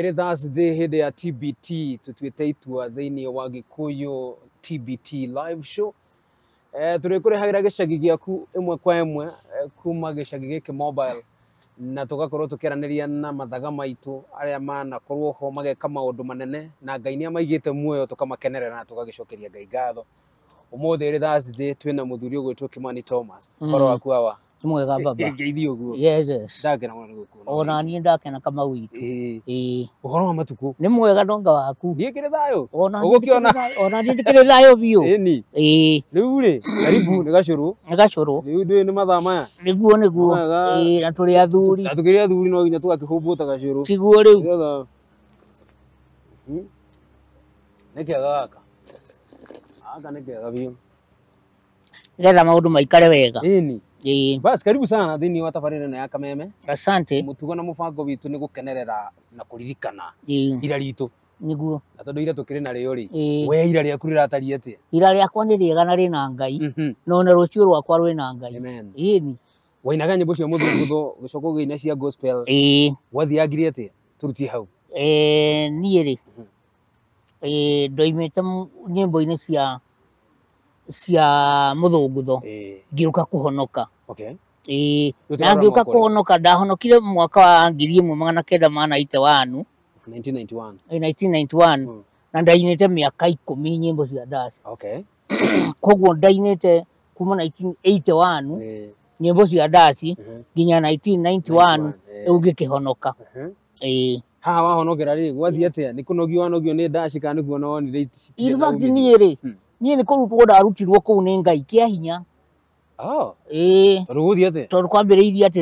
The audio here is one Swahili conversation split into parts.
Erethasday hä ndä ya TBT tå itua thä inä wa gä kå yå TBT live show eh, tå rä kå rä hagä ra gä cagi aku ä mwe kwa ä mwe eh, kuma gä cagi gä kä mobile na tå gakorwo tå kä aranä na mathaga maitå arä a manakorwo ho mageka maå ndå manene na ngai nä amaigä te muoyo tå kamakenerera na tå gagä cokeria ngai ngatho å må thä rä twä na må thuri å gwä two kä mani thomas horo mm. waku awa tumwega baba ngeithio guo yes yes ndakena mwana gukuna ona ni ndakena kama witu eh uhoro wa matuku ni mwega ndonga waku ni kire thayo ona ugukiona ona ni kire thayo bio ni eh riu ri karibu ni gacuru ni gacuru riu ndi ni mathaa maya niguo niguo eh na turi athuri na tukiri athuri no ginya tugakihumbuta gacuru tiguo riu nä kä gaka gaka nä kä aga getha maå ndå maikare wega ĩni ii basi karibu sana thini wa tabarira ino ya kameme asante mutugo na mubango witu ni gukenerera na kuririkana ira ritu niguo na tondu ira tukiri nario ri we ira riaku riratari atia ira kwa ni riega na rina ngai mm -hmm. no na rucio rwakwa rwina ngai ini wainaga nyimbo cia muthungutho gucoka ugiina cia gospel wathiangire atia turutie hau niä rä mhm. ndoimä te nyä mbo-inä cia cia må thå ngå tho ngä å ka kå honoka Okay. Ii, na ngä å ka kå ndahonokire mwaka wa ngiri ä mwe magana kenda mana ite wanu 1991, 1991. Hmm. na ndainä miaka mä nyimbo ikå mi cia ndaci okay. koguo ndainä kuma 1981 yeah. nyä mbo cia ndaci nginya uh -huh. 1991 ä u ngä kä honoka haha wahonokera rä gwathi atä a nä kå nogio wanogio nä ndaci kana nä kuona wonire niä rä niä nä kå rutwo ndarutirwo kå u ngai kä hinya twambä rä irie atä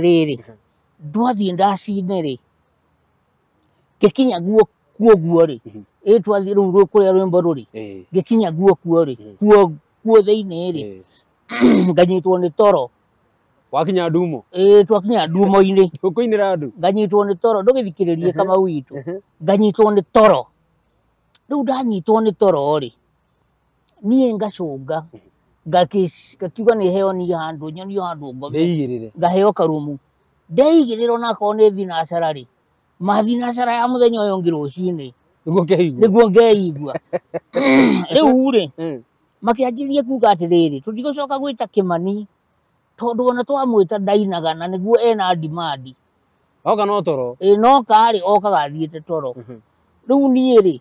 rä rä nganyitwo nä toro wakinya ndumo twakinya ndumo-inä gå kå inä ra andå nganyitwo nä toro ndå gä thikä rä rie kamau itå nganyitwo nä toro rä u ndanyitwo nä toro rä niä ngacå nga ngakiuga nä heo ni handå nyonio handå ngome ngaheo karumu ndeigä rä ra akorwo nä thinacara rä mabinacara ya må thenya å yå ngä rå cinä nä guo ngeigua rä u rä hm. makä anjä kuga atä rä rä tå tigå coka gwä ta kä mani tondå ona twamwä ta ndainaga na nä guo ena dimandi oka no toro ä nokarä okaga athiä te toro hm. rä u niä rä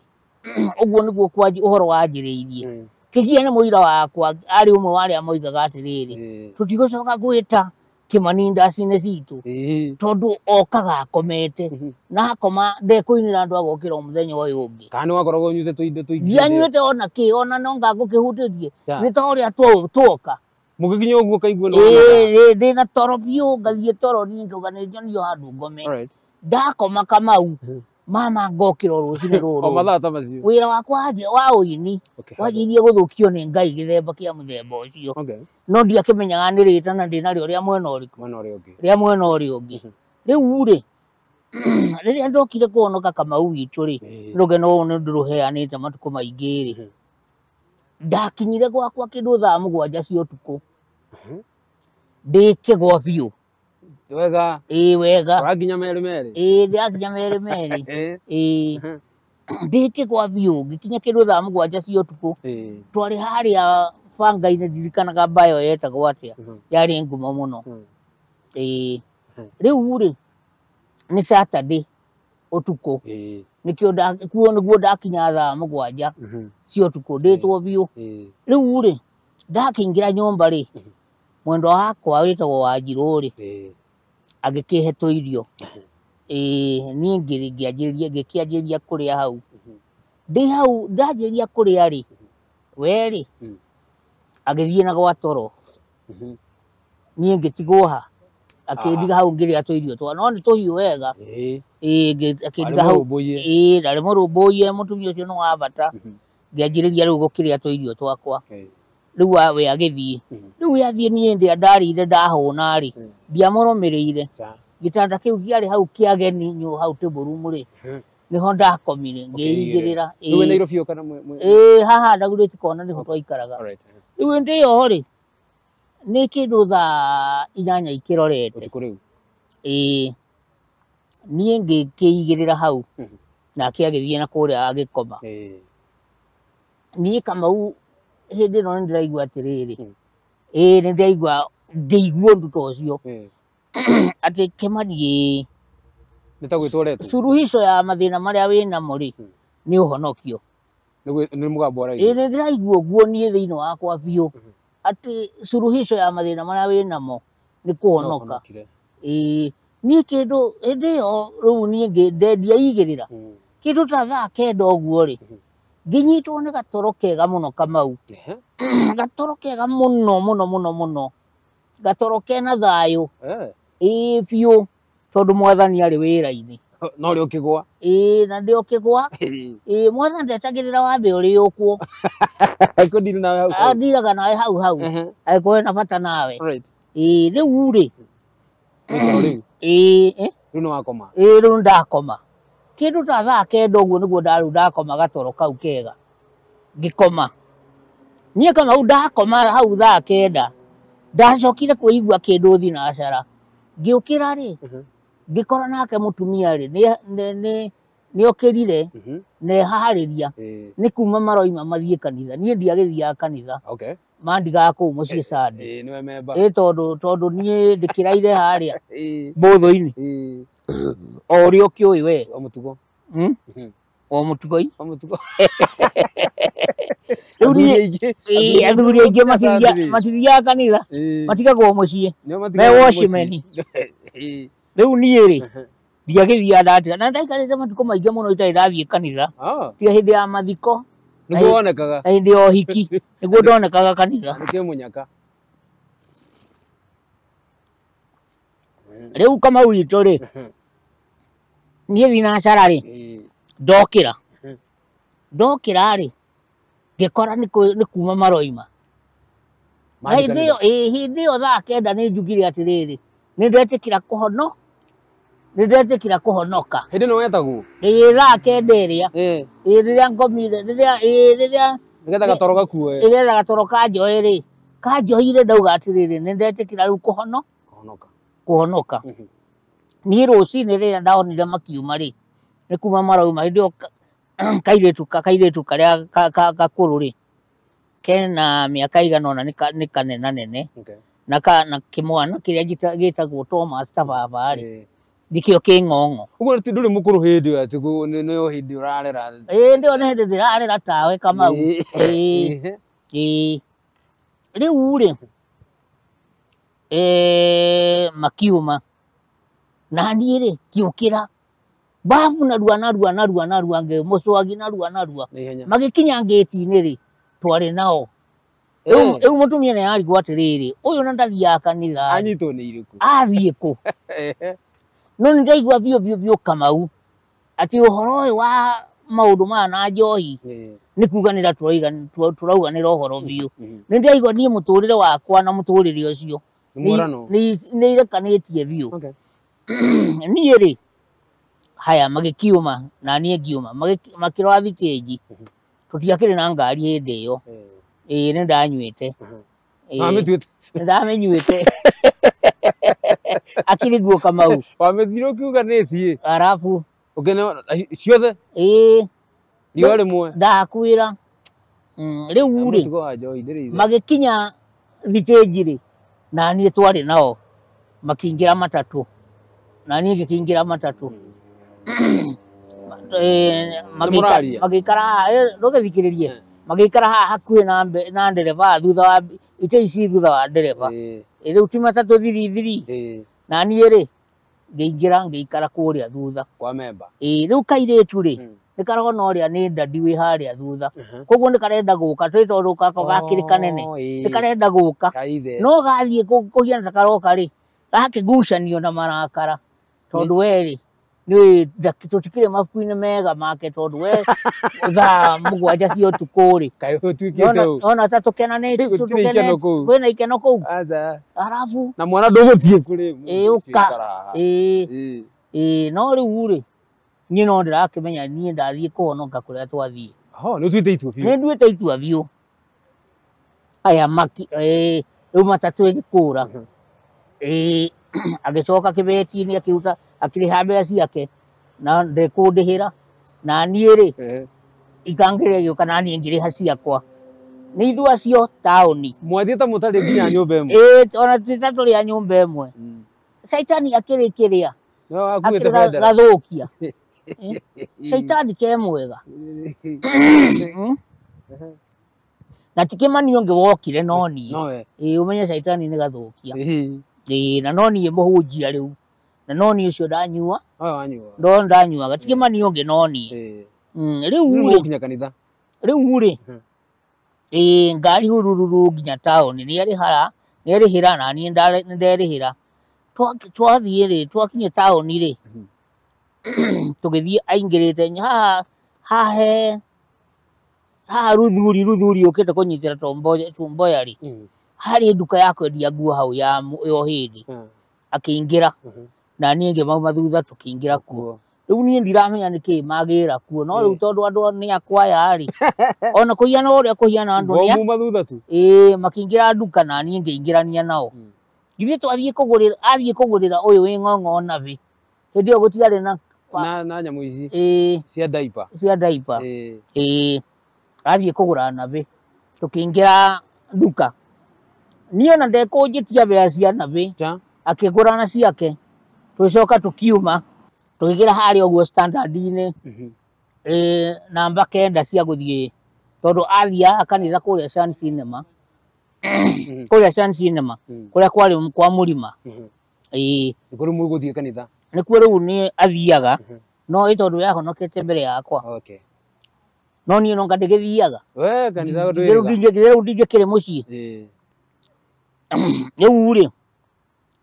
å guo nä guo å horo wanjä rä irie hm kigia nä må ira wakwa arä å mwe wa a moigaga atä rä rä tå coka gwä ta kä mani ndacine citå tondå okaga akomete na akoma ndekå inä ra andå agokä ra må thenya å yå å ngä te ndianyuä te ona kä ona no ngangå kä hutä tie nä ta å rä a twoka må gä kinya å guo kaigua ndä na toro biå ngathiä toro niä ngauga nä nyonio handå ngome ndakoma kamau mama ngokiro rucine ruru o mathaa ta macio wira wakwa anje wa uini okay, wanjirie guthukio ni ngai githemba kia muthemba ucio okay. no ndiakimenyaga ni rita na ndinario ria mwena uriku mwena uria ungi ria mwena uria ungi riu ri riria ndokire kuonoka kamau witu ri rugeno uu ni nduruheanite matuku maingi ri mm-hmm. ndakinyire gwakwa kindu thaa mugwanja cia utuku mm-hmm. ndikigwa biu wega ii wega wakinya mere mere eh. ii ndiakinya mere mere uh-huh. ii ndiki kwa biu gikinya kindu thaa mugwanja cia utuku eh. twari haria bangai-inĩ ndirikanaga mbayo yetagwo atĩa uh-huh. yarä ngumo mũno ĩĩ uh-huh. rä rĩ nĩ saturday ũtukũ eh. nĩkĩo kuo guo ndakinya thaa mũgwanja cia ũtukũ ndĩtwo ndakä ingä ra nyå nyũmba rĩ mwendwa wakwa wĩtagwo wanjirũ rĩ agĩkĩhe tũirio ĩĩ niĩ ngĩanjĩria ngĩkĩanjĩria kũrĩa hau ndĩ hau ndanjĩria kũrĩa rĩ we-rĩ agĩthiĩ na gwa toro niĩ ngĩtigwo ha akĩndiga hau ngĩrĩa tũirio twa no nĩ tũhiũ wega akĩndiga hau ĩĩ ndarĩ mũrũmbũiye mũtumia ũcio nĩ wa bata ngĩanjĩrĩria rĩu gũkĩrĩa tũirio twakwa rĩu we agĩthiĩ rĩu we athiĩ niĩ ndĩa ndarĩire ndahũna rĩ ndiamoromereire gitanda kiu giari hau kiageni nyu hau table room hmm. ri niho ndakomire ngiigirira haha ndagurite kona niho twaikaraga riu ndi yoho ri nä kä ndå thaa inyanya ikä rorete ä niä ngä kä igä rä ra hau hmm. nake agä thiä na kå rä a agä koma niä kamau hä ndä ä no nä ndä raigua atä rä hmm. rä ä nä ndä raigua ndeiguo undu ta ucio ati kimari suruhisho ya mathina maria wi namo ri hmm. ni uhonokio ni mugambo wa ni ndiraigua guo nie thiini wakwa biu hmm. ati suruhisho ya marä a wä namo ni kuhonoka ii niä kä ndå hä ndä ä yo rä u niä ndendia igä rä ra hmm. kä ndå ta thaa kenda å guo rä ngä nyitwo nä gatoro kega må no kamau gatoro kega må no må no må no må no ngatoroke na thayo eh. if you tondu mwathani ari wira-ini no ri ukigwa ii na ndi ukigwa ii mwana ndetagirira wambe uri ukuo akundira nawe hau nawe hau hau akoe ah, na bata nawe ii riu u ii riu ni wakoma ii riu ndakoma kindu ta thaa kenda guo niguo ndariu ndakoma gatoro kau kega ngikoma niä kana ndakoma hau thaa kenda ndacokire kuigua kĩndũ thi na acara ngĩũkĩra rĩ mhm. ngĩkora nake mũtumia rĩ nĩ okĩrire mhm. na ehaharĩria nĩ kuma maroima mathiĩ kanitha niĩ ndiagĩthiaga kanitha mandigaga kũu mũciĩ cande ĩ tondũ tondũ niĩ ndĩkĩraire harĩa mbũthũ-inĩ o ũrĩa ũkĩũĩ we o mutugo o aingi matithiaga kanitha matigagwo mucii me washimeni riu niä rä ndiagithia ndatiga na ndaikarite matuko maingi muno itari ndathiä kanitha ah. tiga hä ndä ya mathiko niguonekaga na hä ndä ya hiki niguo ndonekaga kanitha riu kamau itå rä niä thinacara rä ndokira hmm. ndokira rä ngäkora nä kuma maroima na hindä ä yo thaa kenda nä njugire atä rä rä nä ndetä kira kå hono nä ndetä kira kå honoka wetagwo ä thaa kenda ä rä a rä rä a ngomire rä rä a getha gatoro gakuoe ä getha gatoro kanjoe rä kanjoire ndauga atä rä rä nä ndetä kira rä u kå hono kå honoka hmm. niä cinä rä rä a ndahonire makiuma rä nä kuma marauma hä tu kairĩtu kairĩtu karĩa gakũrũ rĩ kena aka igana na nä kanenanene na kana kĩmwana kĩrĩa gĩtagwo Thomas Tababa rĩ eh. ndikĩo kĩng'ong'o ũguo ndũrĩ mũkũrũ hĩndĩ ĩyo atĩ ä hĩndĩ ũrarera ĩĩ ndĩyo nĩ hĩndĩ ndĩrarera tawe Kamau ĩĩ rĩu rĩ eh, makiuma na å kä ra babu narua narua narua narua nge mucwagi narua narua magikinya ngĩti-inĩ rĩ nao rĩu mũtumia nĩ arigwo atĩrĩrĩ ũyũ na ndathiaga kanitha anyitwo nĩ irĩkũ athiĩ kũ no nĩ ndaigua biũ biũ biũ kamau ati ũhoro ũyũ wa maundu maya na njohi eh. nĩ kuganĩra tũrauganĩra ũhoro biũ mm-hmm. mm-hmm. nĩ ndaigua niĩ mũtũrĩre wakwa na mũtũrĩre ũcio ni irekanĩtie biũ niĩ rĩ haya magikiuma na niä ngiuma makä rora thitänji mhm. tå rä na ngari hä ndä ä yo ä mm. nä ndanyuä mhm. te ndamä nyuä te akiri guo kamau wamä thirå kiuga nä tiä arabu ciothe ä riå rä mwe ndakwä ra mm, rä u rä magä kinya thitänji rä naniä twarä nao makingira ra matatå nie ngä matatu ra matatå mm. Eh, magikara rugithikiririe eh, eh. magikara haha hakuhi na ndereba thutha wa ite ici thutha wa ndereba riu ti matatu thiri thiri na niä rä ngäingä ngäikara kå rä a thutha kwa memba ä rä u kairä tu rä hmm. nä karona å rä a nä ndandi wä harä a thutha koguo nä karenda gå ka twä tondå kako gakä kanene oh, nä karenda gå ka no gathiä kå hiana ta karoka rä gakigucanio na marakara tondå werä nä tå tikire mabuku-inä mega make tondå we thaa må gwanja cio tå kå rä ona ta tå kenanä kwä na ikeno kå u arabu na mwana ndå gå thiä kå rä å ka no rä u rä no ndä rakä menya niä ndathiä kå honoka kå rä a twathiä nä tuä itua biå nä nduä te itua biå aya maki rä u matatå ä gä kå ra agicoka kĩbĩti-inĩ akĩruta akĩrĩha mbeca ciake na ndĩkũndĩhĩra na niĩ rĩ ikangĩrĩa gĩũka na niĩ ngĩrĩha ciakwa nĩ ithu acio taũni mwathiĩ ta mũtarĩ nginya nyũmba ĩmwe ona tita tũrĩ a nyũmba ĩmwe caitani akĩrĩ kĩrĩa gathũkia caitani ke mwega na ti kĩmani ũngĩ wokire no niĩ ĩĩ ũmenye caitani nĩ gathũkia ä na no niä må hunjia rä u na no niä å cio ndanyua ndo ndanyuaga tigä mani å ngä noniä rä urä rä u rä ä ngari hå rururu nginya taåni nä arä hara nä arä hä ra na niä nä nderä hä ra twathiä rä twakinyä taåni rä mm-hmm. tå gä thiä aingä rä te haha hahe haha ruthuri ruthuri å kä te kå nyitä ra tumboyari mm -hmm harä nduka ya kwendia nguo hau ya yo hä ndä mm. akä mm-hmm. na niä ngä mauma thutha tå kä ingä ra kuo rä u niä ndiramenya nä kä magä ra kuo no rä u tondå andå nä akwayarä ona kå hiana å rä a kå hiana andå thutha tu ä makä ingä ra nduka na niä ngä ingä nao githä hmm. twathiä kå gå rä ra athiä kå gå rä ra å yå wä ng'ong'o nabä hä ndä ä yo gå tigarä na na na nyamå ici cia daipa cia daipa ä athiä kå gå ra nabä tå kä ingä ra nduka niĩ na ndekunjitia bea cia nabi akĩgũrana ciake tũgĩcoka tũkiuma tũgĩkĩra harĩa ũguo standard-inĩ e, namba kenda cia gũthiĩ tondũ athiaga kanitha kũrĩa Shan Cinema mhm. kũrĩa Shan Cinema mhm. kũrĩa kwarĩ kwa mũrima ĩĩ nĩkuo rĩu mũgũthiĩ kanitha nĩkuo rĩu nĩ athiaga no ĩ tondũ yahonokete mbere yakwa okay no niä nonga ndä gä thiaga rä u ndingä kä rä må ciä riu ri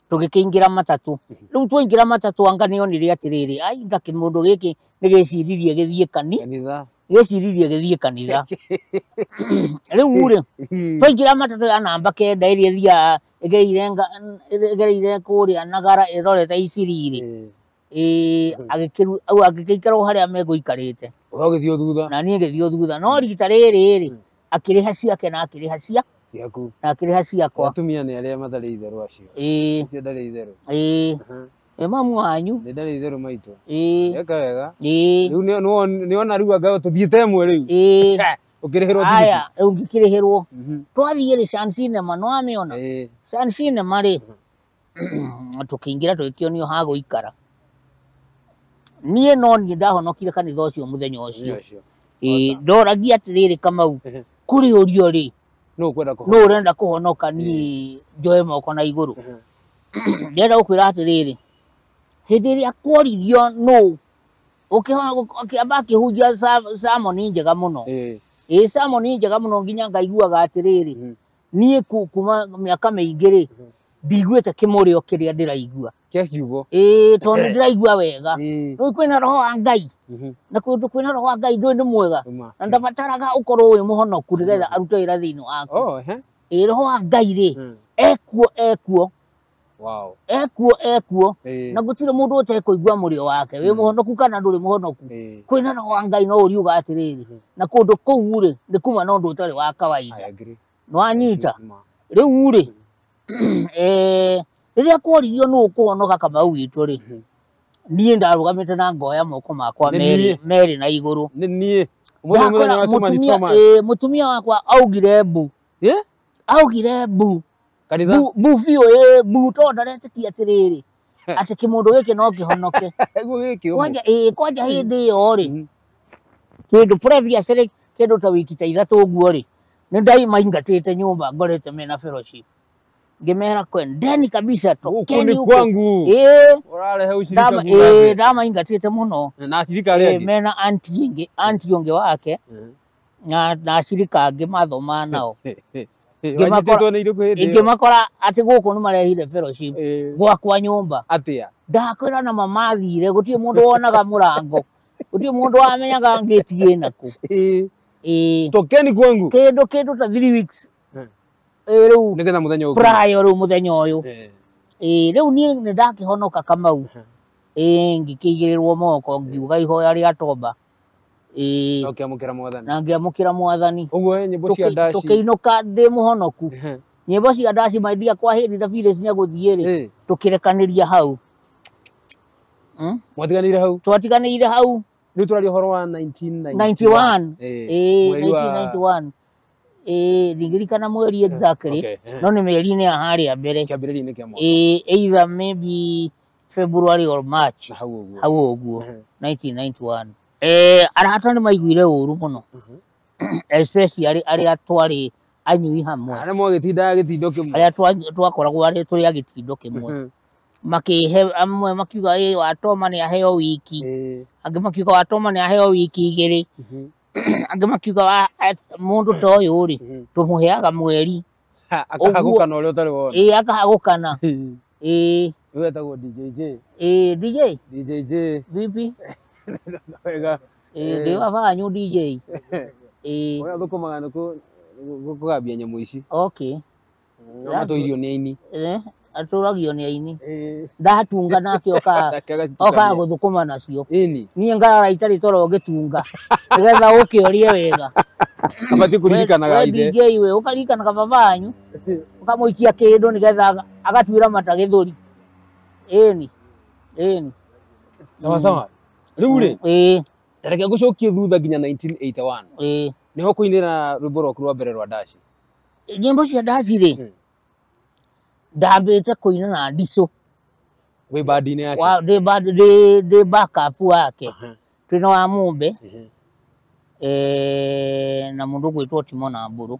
tugikiingira matatu riu twaingira matatu anga nionire atiriri ai ndaki mundu giki nigiciririe githie kani giciririe githie kanitha riu ri twaingira matatu ya namba kenda iri ithia igeire igereire kuria nagara irorete iciriri au agigiikarwo haria meguikarite ugithio thutha na nie ngithio thutha no hmm. rita riri ri hmm. akiriha ciake na akiriha cia ciaku na akä rä ha ciakwa atumia nä arä a matharä itherå acio cio ndarä itherå ä mamu wanyu nä ndarä itherå maitå eka wega rä u nä ona rä u anga tå thiä te mwe rä u ukirihirwo aya ungikirihirwo twathiire Sun Cinema no amiona Sun Cinema ri tukiingira twikionio ha niä no niä ndahonokire kanitha å cio må thenya å cio ndoragia atä rä rä kamau kå rä å rio rä no kwenda kuhonoka no urenda kuhonoka ni njoe moko na iguru ndenda gukwira atiriri hindi iria kuorithio no ukiamba akihunjia ni njega muno ä ni njega muno nginya ngaiguaga atiriri niä kuma mä aka mä ingä rä ndiguite kimurio kiria ndiraigua kia kiugo ii tondu eh. ndiraigua wega riu kwina roho wa ngai mhm. na kundu kwina roho wa ngai ndui ni mwega na ndabataraga ukorwo wi muhonoku nigetha mm. arute wira thiini waku ii oh, eh. roho wa ngai ri mm. ekuo ekuo Wow. ekuo ekuo hey. na gutire mundu utekũigua murio wake wi muhonoku mm. kana nduri muhonoku kwina roho wa ngai no uriuga atiriri mm-hmm. na kundu kuu ri ni kuma na undu utari wa kawaida nwanyita riu ri rä eh, rä a kworirio nå kå onoga kamau witå rä mhm. niä ndarå te na ngoya moko makwa merä na igå rå må tumia wakwa augire mbu augire mbu mbu biå ä mbu tondå ndaretä kia atä rä rä atä kä må ndå gä kä no kä honoke kwanja hä ndä ä yo rä kä ndå kä ndå ta wiki ta ithatå guo rä nä ndaimaingatä te nyå mba ngorete mena fellowship gemera kwenu ndeni kabisa tokeni huko kwangu eh urale Dama eh dama ingatete muno na shirika lege Eh, mena anti yingi anti yonge wake eh. na na shirika angi mathoma nao ngimakora atä gå kå nä marehire gwakwa nyå atia ndakwä na mamathire gå tiä må ndå wonaga må rango gå tiä må ndå wamenyaga ngä tiä nakå eh. eh. tokeni kwangu Kedo kedo ta 3 weeks. Eh, riu nigetha muthenya uyu prior riu muthenya uyu ä eh. eh, rä u niä nä ndakä kamau ä ngä kä igä rä rwo moko ngiuga ihoya rä atomba na ngä amå kä ra mwathani tå kä inå ka ndä må honoku nyä mbo cia ndaci maindia kwa hä ndä thabirä cinyagå thiä rä tå kä rekanä ria hau hmm? mwatiganä hau twatiganä ire hau rä u tå raria å horo 1991 ä ndigirikana mweri exactly eh. no ni mweri ni ahari ya harä a mbere ä either maybe February or March hau ũguo 1991 eh arata nä maiguire å ru må no mhm. especially arä a twarä anyui hamwe arä mwagätindaga gä tindo kä mwe arä a twakoragwo arä tå rä a gä tindo kä mwe makihe mhm. amwe makiuga ye watoma ni aheo wiki angä makiuga watoma ni aheo wiki igä angä makiuga wa må ndå ta å yå rä mm-hmm. tå må heaga mweri akahagåkana å rä a å tarä wona ä akahagåkana ä å etagwo djj ä dj djj vipi wega ndä wa banyu dj ä å rä a thå kå maga nä gambia nyamå ici okay matå irio nä aini eh? aturagia ni aini eh. ndatunga nake oka oka guthukuma nacio nie ngarara itari toro ngitunga nigetha ukiorie wega abati kuririkanaga ithe DJ we ukaririkanaga babanyu ukamuikia kindu nigetha agatuira mata githuri eni eni sawa sawa riu ri mm, tareke ngucokie thutha nginya 1981 ni kuinira rwimbo rwaku rwa mbere rwa ndaci nyimbo cia ndaci ri ndambite kuina na ndicu wä mbandi-inä yake ndä mbakapu wake twä na wa må mbe na må ndå timona timo na mbå rå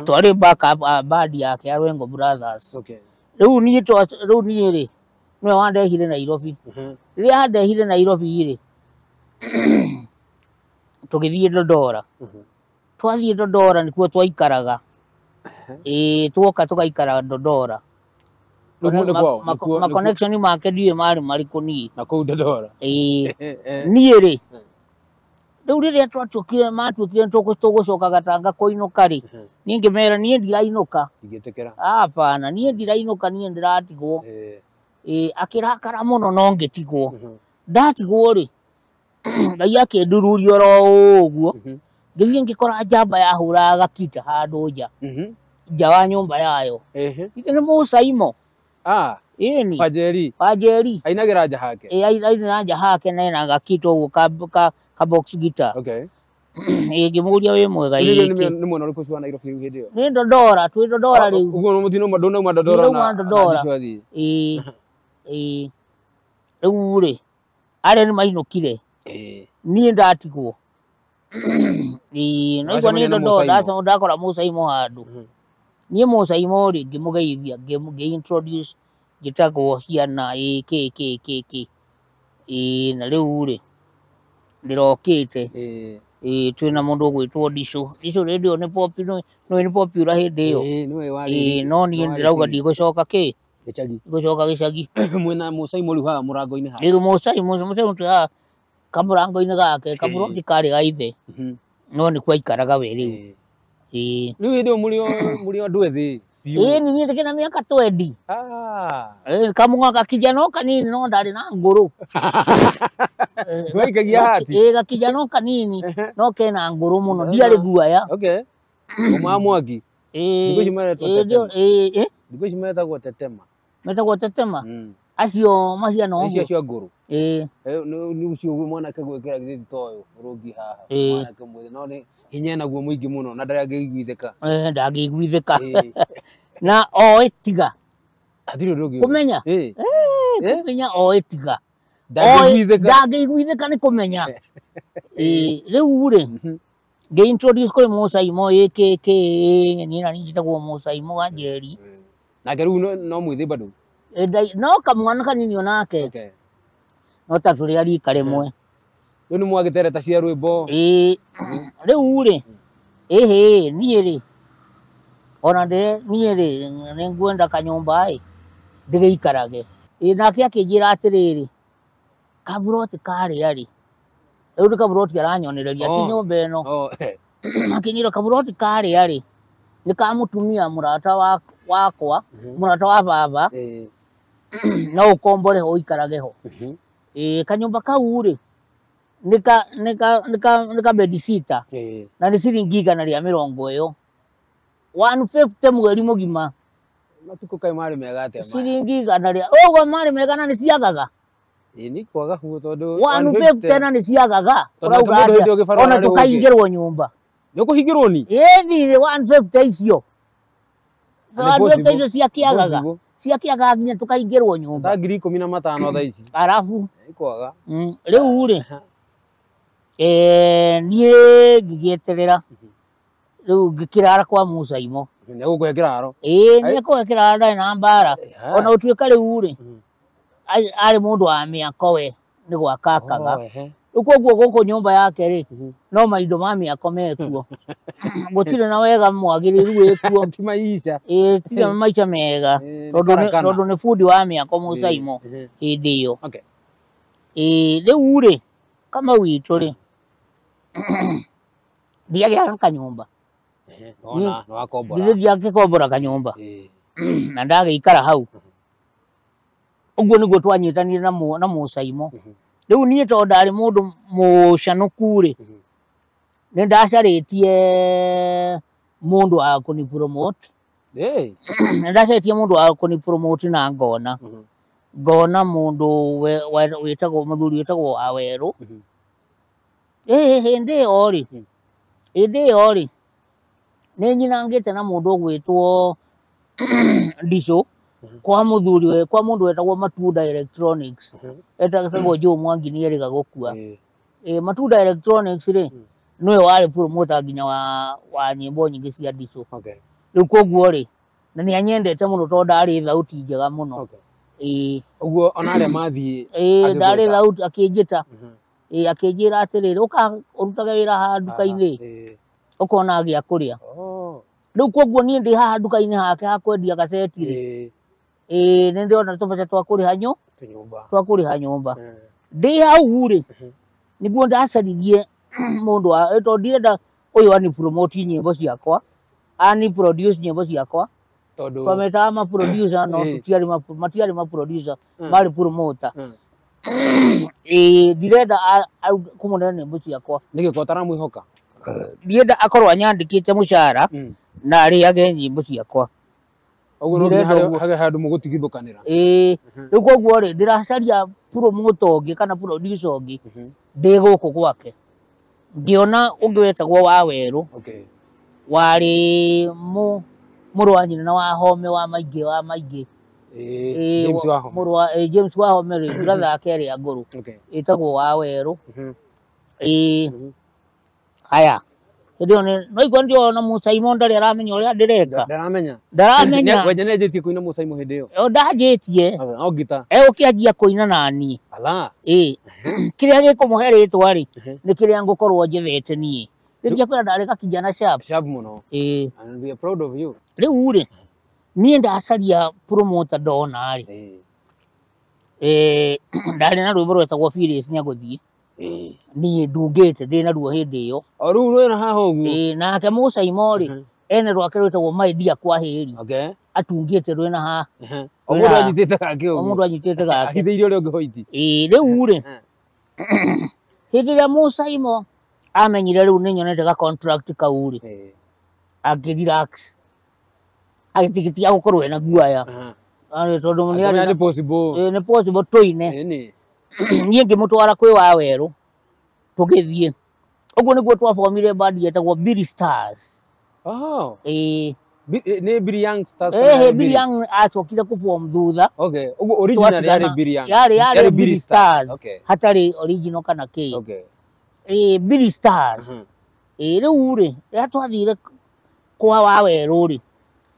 twarä yake ya Rengo Brothers rä u niä rä nä wandehire Nairobi rä rä a andehire Nairobi rä tå gä thiä Dodora mm-hmm. twathiä Dodora nä kuo twaikaraga -huh. Eh, ee tuoka tukaikara dodora ma connection ma kedie mari mari koni na ku dodora ee eh, eh. niere riu riria twatukire matukire tuku tugucoka gatanga koinukari ninge mera nie ndirainuka ndigitikira afana nie ndirainuka nie ndiratigwo ee akirakara muno no ngitigwo mm-hmm. ndatigwo ri ngai akindururi oro uguo mm-hmm. ngithie ngikora njamba yahuraga kita handu nja mm -hmm. jawa nyumba yayo ehe ni musa imo ah ini pajeri pajeri ainagira haja hake e eh, aina haja hake na ina gakito ugo ka, ka, ka box guitar okay ingimuria wi mwega ni mwena uriku cia Nairobi riu ni ndondora twi ah, ndondora riu uguo no mutino ndonauma ndondora na ndondora ii ii riu ri aria ni mainukire eh. niä ndatigwo naigua nä ndo ndo ndakora må caimo handå mm-hmm niä må caimo rä ngä må geithia ngä njätagwo hiana ä kä kä kä kä ä na rä u rä rä rokä te twä na må ndå å gwä two ndicå ndicå rä ndä ä yo nä popiura hä ndä ä yo no niä ndä rauga ndigå coka kä gå coka gä cagi mwena må caimo rä ha rä må caimo må caimo twä haha kamå rango-inä gake kamå rangi e. karä gaithe mhm. no nä kwaikaraga we rä u e ä rä u hä ndä ä yo må rä andå ethä ä nini tä kä na mä aka twendi kamå ng'a no kanini no ndarä na ngå rå waikagia hati no kanini no kena ngå rå må no ndiarä guaya ma mwangi thikå ici meretwo tetema metagwo tetema mm acio macia no icio cio nguru ii ni mwanake gwikira githiti ta uyu rungi haha mwanake mwithe no ni hinya naguo muingi muno na ndangiguithika ndangiguithika na oe tiga hatirä å ndå kumenya kumenya oe tiga ndangäiguithäka nä kå menya rä u rä mhm. ngä introduce kwä må caimo ä kä kä nä na ninjä tagwo må wa njeri nake rä no mwä bado Eda no kamwana kanini onake. Okay. No ta tuli ari karimwe. Yo hmm. ni mwagitera ta cia rwimbo. Eh. Riu ri. Ehe, nie ri. Ona de nie ri ninguenda kanyumba ai. Ndigiikarage. Ĩ nake akĩnjĩra atĩrĩrĩ, kaburoti karĩa rĩ, rĩu nĩ kaburoti aranyonereria ti oh. nyũmba ĩno. Oh, eh. Akĩnjĩra kaburoti karĩa rĩ, nĩ ka mũtumia wakwa, mũrata wa baba. no ukombore ho ikarage ho mm-hmm. eh kanyumba ka ri nika nika nika nika bedisita e. na ni ciringi igana ria mirongo iyo 150 mweri mugima matuko kai mari mega te atia ciringi igana ria ugo mari mega na ni ciagaga ni kwaga huo tondu 150 na ni ciagaga urauga atia ona tukaingirwo nyumba nikuhingirwo ni eh ni 150 icio 150 icio ciakiagaga ciakiagaginya tukaingirwo nyumba ngiri ikumi na matano tha ici arabu ikwaga riu ri u ngä kä rara kwa musa imo niagukwia kiraro ii niakwia kiraro ndari na mbara ona å tuä ka utuika riu mm. arä må ndå wa mä ako we nä gwakakaga oh, ukwo guo guku nyumba yake ri mhm. no maindo mami akome kuo gutire na wega mwagiriru wi kuo ti maisha eh ti maisha mega eh, tondu ni tondu ni fundi wa miako mucaimo eh, eh. hindi okay eh le ri kama witu ri ndiagia kanyumba ndithi ndiakikombora kanyumba na ikara hau uguo mhm. niguo twanyitanire na mucaimo Leo niye tondari mudu mushanukure. Mhm. Ni ndacaretie mundu akuni promote. Eh. Ndacaretie mundu akuni promote na ngona. Mhm. Ngona mundu wetago muthuri wetago aweru. Eh mhm. hende ori. Ide ori. Ni nyina ngite na mundu gwitwo Ndicho. Mm-hmm. kwa muthuri kwa mundu mm-hmm. etagwo matuda electronics etagwo jo mwangi ni erega gukua e matuda electronics ri mm. no wari promoter nginya wa wa nyimbo nyingi cia diso okay riu koguo ri na ni anyendete muno to ndari thauti njega muno e uguo ona aria mathi e ndari thauti akinjita e akinjira atiriri uka urutage wira ha nduka-ini ukona gya kuria riu koguo ni ndi ha nduka-ini hake hakwendia gaseti ri ä nä ndä ona tå mbeca twa kå rä ha nyå twa kå rä ha nyå mba hmm. ndä hau rä niguo ndacaririe må ndå wa to ndienda å yå anipromoti nyä mbo ciakwa aniproduce nyä mbo ciakwa twametaga maproducer no hmm. matiarä maproducer hmm. marä promota ä ndirenda kå må nena nyä mbo ciakwa nä gä ko taramwä hoka ndienda akorwo anyandä kä te må cara na arä age nyä mbo ciakwa Ogo no haga handu mugutigithukanira. Eh. Mhm. Riu koguo rä ndiracaria pro mutongi kana producer ongi. Ndi guku gwake. Ndiona ungi wetagwo wa weru. Okay. Wari mu muru wa nyina wa home wa maingi wa maingi. Eh, James wa home. Muru wa eh, James wa home ri brother mhm. ake ri anguru. Okay. wa werå Eh. Mhm. Haya ndio no iko ndio na Musaimo ndari aramenya uria ndireka ndaramenya ndaramenya wenye ne jetie kuina Musaimo hindi yo o ndajetie o gita e ukianjia kuina nani ala eh kiria gikumuheretwa ri ni kiria ngukorwo njethete nie ndiria kwira ndareka kijana sharp sharp muno eh and we are proud of you riu ri nie ndacaria promoter ndona ri eh ndari na rwimbo rwetagwo Fearless nyaguthie niä ndungä te na naruo hä ndä ä yo o rä u rwä na haha å guo nake må caimo rä ene rwake rwitagwo maindia kwa hiri okay. atungite rwina ha omundu anyitite gake uguo omundu anyitite gake ahithire uria ungi hoiti ii riu ri hindi ria musaimo amenyire riu ni nyonete ga contract kau ri angi relax agitigitia gukorwo ena guaya tondu ni possible ni nyingi mutwara kwe wa weru tugethie ugu ni gwetwa formire bad yeta kwa Billy Stars oh eh ne Billy Young Stars eh Billy Young as wakida ku form thutha okay ugu original yari yari Billy Young yari yari Billy Stars okay hatari original kana ke okay eh Billy Stars eh ri ure ya twathire kwa e eh? wa weru ri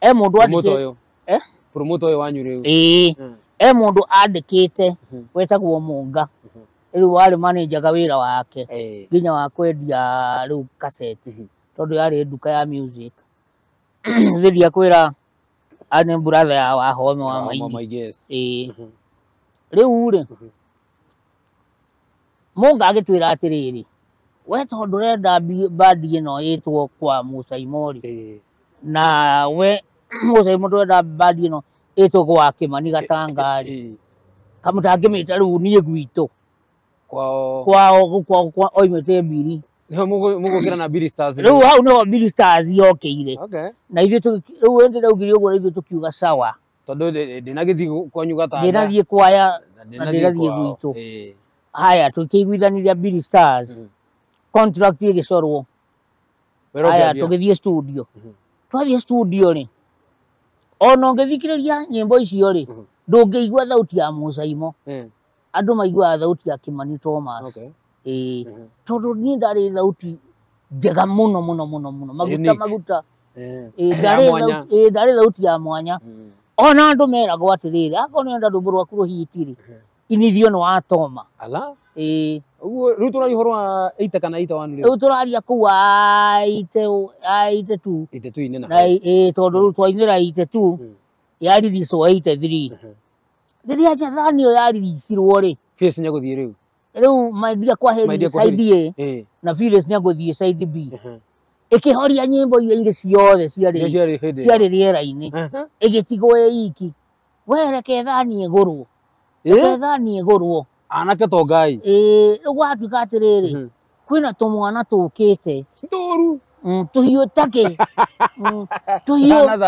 e mundu adike eh promoto yo wanyu ri eh e mundu andikite mhm. wetagwo munga mhm. riu wari manajaga wira wake nginya wa kwendia u kaseti mhm. tondu yari nduka ya music thiria kwira ani brother ya wahome wa maigi riu ri munga agitwira atiriri we tondu renda bandi ino itwo kwa musaimori na we musaimori renda bandi ino kwa kima ni katanga ali itwo gwa kimani eh, gatangari eh, eh. kamutangä kwa ta kwa u niä gwitå kwao kwao oimete mbiri kira na Billy Stars rĩu hau nĩho Billy Stars yokĩire na hivyo ithuĩ rĩu hĩndĩ ndaugire ũguo na ithuĩ tũkiuga sawa kwa tondũ ndĩnagĩthiĩ kwanyu gatanga ndĩnathiĩ ya na ndĩnathiĩ guito haya ya Billy Stars mm-hmm. contract ĩgĩcorwo haya tũgĩthiĩ studio mm-hmm. twathiĩ studio rĩ ona nyä mbo icio mm-hmm. ngä igua thauti ya mucaimo mm. andu maiguaga thauti ya kimani thomas ii mm-hmm. tondå niä ndarä thauti njega muno muno muno muno maguta maguta ii eh. ndari thauti ya mwanya mm-hmm. ona andå meragwo rä akorwo ni enda hii rwaku rä inithio nä watoma ä rä u tå raria å horo wa ite kana ite wanu rä u tå raria kå u aite tu itetu-inä na tondå rä u twainä ra ite tu yariricwo ite thiri rä rä a nyathani ä yo yariricirwo rä nä gå thiä rä u rä u maindia kwa saidi ä na nä agå thiä saidi b ä horia nyä mbo iria irä ciothe ciarä rä era ä gä tigwo ä iki wereke thani gå rwo ethani ä gå rwo anake tongai ä rä u watuika atä rä rä kwä na tå mwana tå kä te tå ru mm, tå hiå takä mm, tå hiå na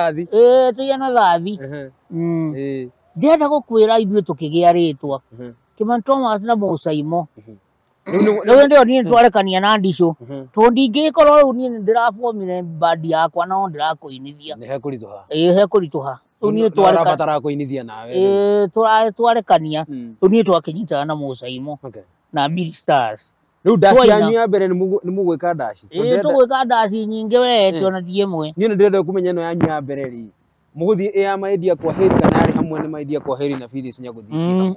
thathi mm. ndärenda gå kwä ra ithuä tå kä gä a rä twa kä mani thomas na må caimo rä u yo niä twarekania na ndicå tondå ndingä korwo rä u niä nä ndä rabomire mbandi yakwa no ndä rakå inithia hekå ritå ha unye twareka batara kuinithia eh twarekania hmm. unye twakinyitana na musaimo na Bill Stars riu ndaci yanyu ya mbere ni eh, eh. ti imwe niä nä ndä renda kumenya ä no yanyu ya mbere rä muguthi ä ya maidia kwa heri kana yarä hamwe nä maidia kwa heri na Phyllis nyagå thiä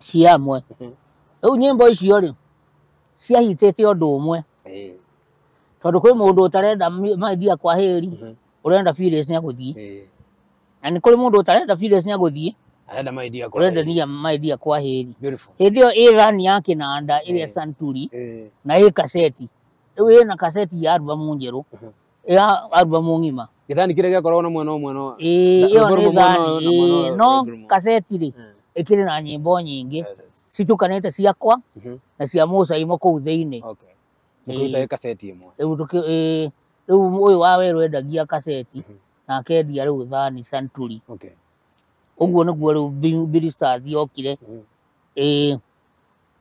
ciamwe mm, mm. rä u nyä mbo icio rä ciahitä te å ndå å mwe eh. tondå kwä må ndå å tarenda maidia kwa urenda Furious ni aguthie na nä kå rä må arenda å tarenda kwa nä agåthiä urendania maidia kwa heri hĩndĩ ĩyo ĩ rani anda kĩnanda ya Santuri na ĩ kaseti rĩu ĩna kaseti ya albamu njerũ uh-huh. ya albamu ng'ima gĩthani kĩrĩa gĩakoragwo na mwena ũmwe no ĩyo nĩ thani no kaseti rĩ ĩkĩrĩ na nyĩmbo nyingĩ citukanĩte ciakwa uh-huh. na cia Musaimo kũu thĩinĩ rĩu rä u å yå wa werå endagia kaseti mhm. na akendia rä u thani century å guo nä guo rä u mbiri stars yokire mhm.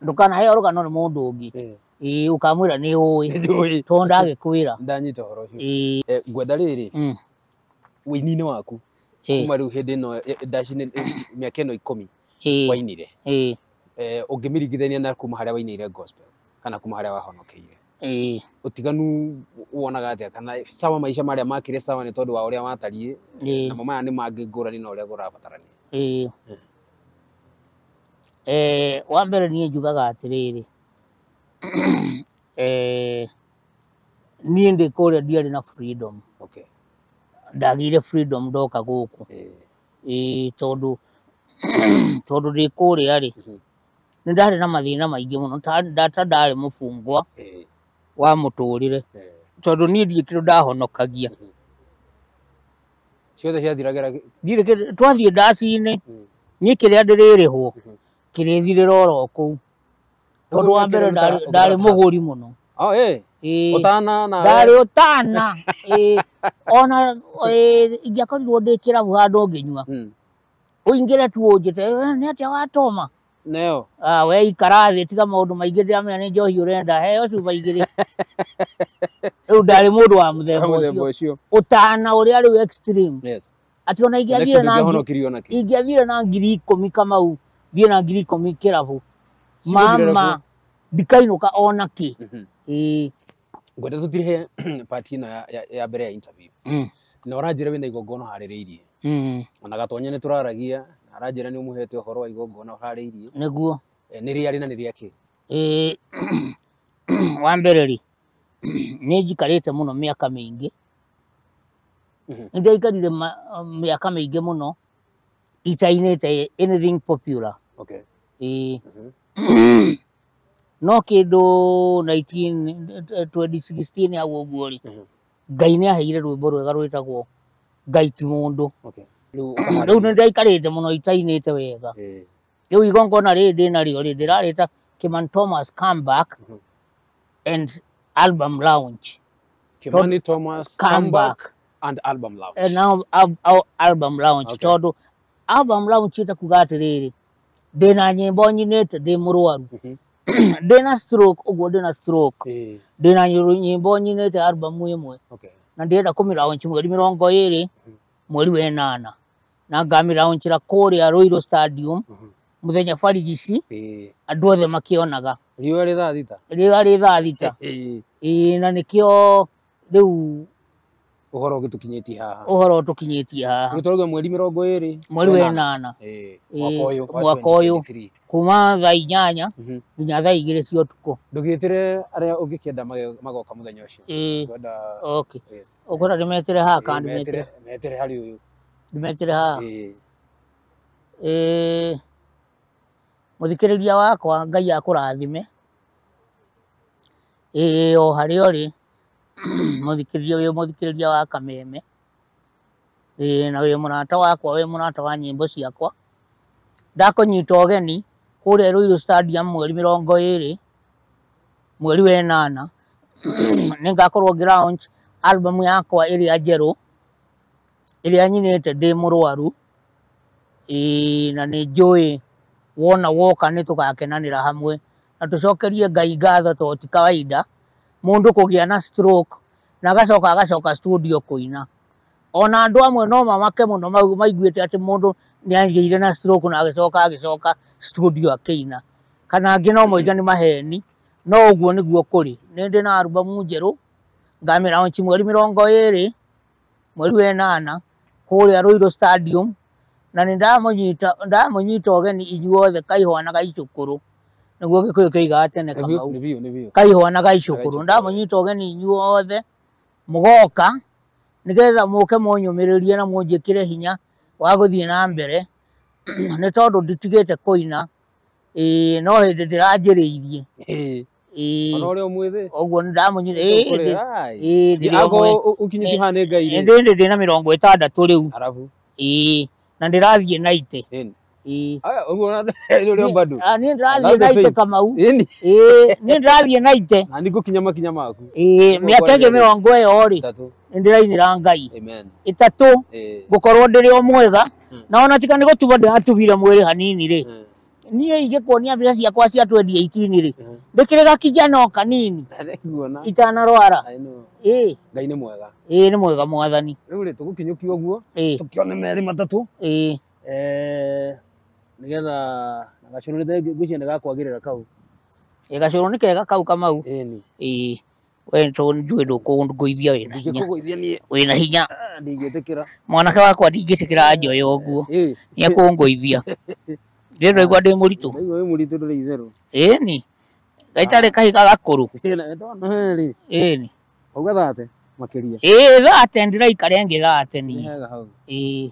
ndå kanaheo rå gano nä må ndå å ngä å kamwä ra nä å ä ndagä kwä ra ndanyita horo å eh, ngwenda rä rä wä ini waku kuma rä u hä no mä aka ä no ikå mi wainire å ngä mä na kuma harä a wainäire kana kuma harä a wahonokeire ĩĩ eh, utiganu wonaga atĩa kana sawa maisha maria makire sawa ni tondu wa uria watariĩ eh. namo maya ni mangĩ ngũrani na uria kũrabatarania ĩĩ eh. wa mbere niĩ njugaga atĩrĩrĩ niĩ ndĩ kũrĩa ndiarĩ na freedom ndagĩire freedom ndoka gũkũ ĩĩ tondũ tondũ ndĩ kũrĩa rĩ mhm. ni ndarĩ na mathĩna maingĩ mũno ta ndarĩ mũbungwa Eh. Mm-hmm. Mm. Mm-hmm. wa muturire tondu ni ndiri kindu ndahonokagia ciothe ciathiragira ndirä twathiä ndaci-inä niä kä rä a ndä rä rä hwo kä rä thirä ra oro kå u tondå wa mbere ndarä må gå ri må no ndarä å tana ona ingä akorirwo ndä kä rabu handå ngä nyua å mm. ingä re tu å njä te eh, nä atä watoma neo ah we ikarathi tiga maundu maingi ndiamenya ni njohi urenda heo cuba igiri riu dari mudu wa muthemba ucio utana uria riu extreme yes ati ona ingiathire na ingiathire na ngiri ikumi kamau thiä na ngiri ikumi kä rabu mama ndikainåka ona ki ä mhm. ngwenda tå tirä pati ino ya mbere ya interview mm. na å ranjä ra wä harä rä irie mm. ona gatonyene tå raragia aranjira ni umuhete uhoro wa igongona uhariirie niguo eh, ni riari na ni riaki wa mbere ri ni njikarite muno miaka miingi mhm. ni ndaikarire miaka miingi muno itainite anything popular okay ii mhm. no kindu 1916 hau uguo ri ngai ni aheire rwimbo rwega rwitagwo ngai ti mundu okay Riu riu ni ndaikarite muno itainite wega. Riu igongona ri ndina rio ri ndirarita Kimani Thomas comeback mhm. and album launch. Kimani Thomas comeback album launch. And now ab, ab, album launch okay. tondu album launch itakuga atiriri ndina nyimbo nyinite ndi murwaru mhm. ndina stroke uguo ndina stroke ndina nyimbo nyinite album imwe okay. na ndienda kumi launch mweri mirongo iri mhm. mweri wenana na nangamira kore ya Ruiru stadium muthenya farigisi andu othe makionaga riua ri thaa thita riua ri thaa thita ii na nikio riu uhoro gitukinyitie haha uhoro tukinyitie haha nitoruge mweri mirongo iri mweri we nana ee, mwaka uyu kuma thaa inyanya mhm. nginya thaa igiri cia utuku ndugitire aria ungikienda magoka muthenya ucio okay ukora ndimetire haha kandi metire hali uyu ndimetire haha ä ä må thikä rä ria wakwa ngai akå rathime ä o harä a å rä må thikä rä ria wä må thikä rä ria wa kameme ä na wä må rata wakwa wä må rata wa nyä mbo ciakwa ndakå nyita å geni kå rä a rwirå stadium mweri mä rongo ä rä mweri wenana nä ngakorwo ngä launch album yakwa ä rä a njerå ĩrĩa nyinĩte ndĩ mũrwaru ĩĩ na nĩ njũĩ wona woka nĩ tũgakenanĩra hamwe na tũcokerie Ngai ngatho to ti kawaida mũndũ kũgĩa na stroke na agacoka agacoka studio kũina. Ona andũ amwe no mamake mũno maiguĩte atĩ mũndũ nĩ agĩire na stroke na agĩcoka agĩcoka studio akĩina. Kana angĩ no moige nĩ maheni, no ũguo nĩguo kũrĩ. Nĩ ndĩ na albamu njerũ ngamĩ launch mweri mirongo ĩĩrĩ mweri wenana kuria ruiro stadium na ni ndamunyita ndamunyita ogeni ijuothe kaihwanaga icukuru niguo gikuyu kiigaga tene kamau kaihwanaga icukuru ndamunyita ogeni inyuothe mugoka nigetha muke munyumiririe na munjikire hinya wa guthii na mbere ni tondu nditigite kuina no hindi ndiranjiriirie ona uri na mirongo itandatu riu arabu ii na ndirathie na ite ii oguo ndio bado ni ndirathie na ite kamau ii ni ndirathie na ite na nigukinya makinya maku ii miaka ingi mirongo iyo ri ndirainira ngai itatu ngukorwo ndiri o mwega na ona tika ni gutuba ndiratubire mwiri hanini ri niä kuonia mbeca ciakwa cia 2018 rä ndä kä rä gakijana o kanini itana rwara nä mwega ä nä mwega mwathani rä u rä tå gå kinyå kia å guo tå kä merä matatå ee, nä getha gacå rå ngwä cia nä gakwagä rä ra kau gacå rå nä kega kau kamau we njå ndå kå ngå ithia wä na hinya wä na hinya ah, mwanake wakwa ndingä tä kä ra anjoya å guo nä akå ngå ithia rä rä igua ndä må ritå må ritå ndå rä itherå ĩni gaitarä kahiga gakå rå ĩni auga thate makä ria thate ndä raikare ngä thate ni ä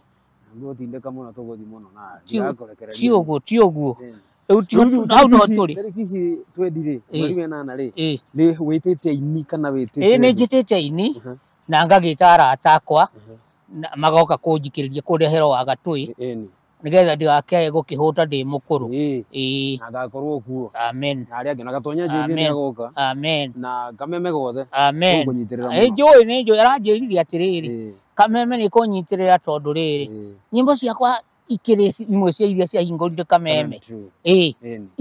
tindä ka må no tå gå thiä må no ti å guo ti å guo eh. hau no tå rä ici twendi eh. rä wenana rä eh. nä wä tä te aini kana wä tä nä njä tä te ini uh-huh. na ngagä ta arata uh-huh. magoka kå njikä rä ria kå rehero wagatå ä nigetha ndigakĩae gũkĩhũta ndĩ mũkũrũ ii na ngakorwo kuo amen na arĩa angĩ na gatonya njĩthie nĩagoka amen na kameme gothe amen ĩ njũĩ nĩ njũĩ aranjĩrire atĩrĩrĩ kameme nĩ kũnyitĩrĩra tondũ rĩrĩ nyĩmbo ciakwa ikĩrĩ imwe cia iria ciahingũrire kameme ĩĩ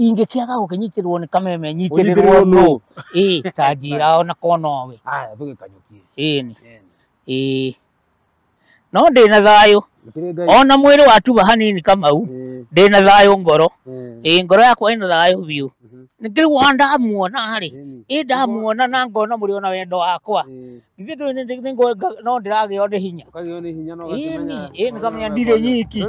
ingĩkĩaga gũkĩnyitĩrĩrwo nĩ kameme nyitĩrĩrwo nũ ii ta njĩra ona konowe ii no ndĩ na thayũ ona mwiri watuba hanini kamau eh. ndi na thayo ngoro eh. ii ngoro yakwa ina thayo biu mhm. wa ndamuona ri i ndamuona na ngona muri ona wendo wakwa githi eh. no ndiragio ni hinya ii nikamenya ndire nyiki